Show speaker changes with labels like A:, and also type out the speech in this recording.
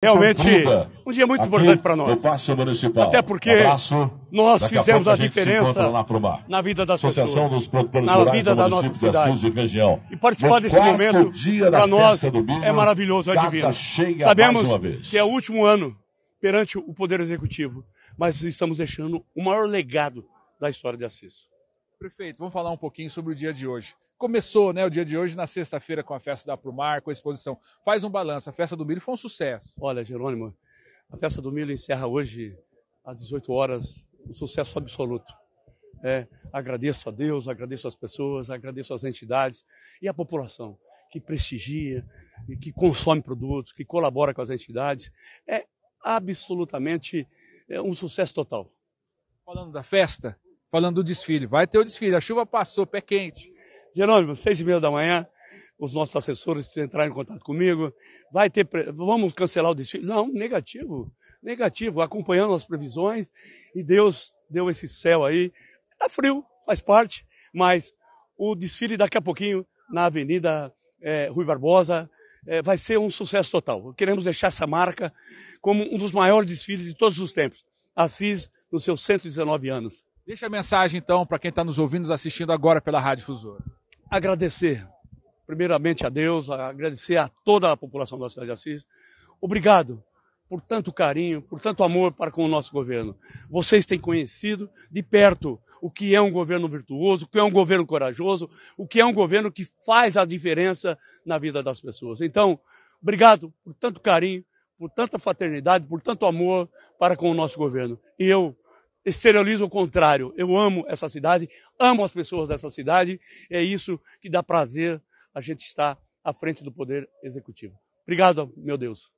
A: Então, Realmente, um dia muito Aqui, importante para nós.
B: Até porque Abraço. nós Daqui fizemos a, a diferença na vida das Associação pessoas, na vida da nossa cidade. E, e participar no desse momento, para nós, é maravilhoso, é divino. Sabemos
A: que é o último ano perante o Poder Executivo, mas estamos deixando o maior legado da história de Assis. Prefeito, vamos falar um pouquinho sobre o dia de hoje. Começou né, o dia de hoje na sexta-feira com a festa da Prumar, com a exposição. Faz um balanço, a festa do milho foi um sucesso. Olha, Jerônimo, a festa do milho encerra hoje às 18 horas, um sucesso absoluto. É, agradeço a Deus, agradeço as pessoas, agradeço as entidades e a população que prestigia, que consome produtos, que colabora com as entidades. É absolutamente é um sucesso total. Falando da festa, falando do desfile. Vai ter o desfile, a chuva passou, pé quente. Jerônimo, seis e meia da manhã, os nossos assessores entraram em contato comigo. Vai ter, vamos cancelar o desfile? Não, negativo, negativo. Acompanhando as previsões e Deus deu esse céu aí. Tá frio, faz parte, mas o desfile daqui a pouquinho na Avenida é, Rui Barbosa é, vai ser um sucesso total. Queremos deixar essa marca como um dos maiores desfiles de todos os tempos. Assis, nos seus 119 anos. Deixa a mensagem, então, para quem está nos ouvindo, nos assistindo agora pela Rádio Fusora. Agradecer, primeiramente, a Deus, agradecer a toda a população da cidade de Assis. Obrigado por tanto carinho, por tanto amor para com o nosso governo. Vocês têm conhecido de perto o que é um governo virtuoso, o que é um governo corajoso, o que é um governo que faz a diferença na vida das pessoas. Então, obrigado por tanto carinho, por tanta fraternidade, por tanto amor para com o nosso governo. E eu Estereoliza o contrário. Eu amo essa cidade, amo as pessoas dessa cidade. É isso que dá prazer a gente estar à frente do Poder Executivo. Obrigado, meu Deus.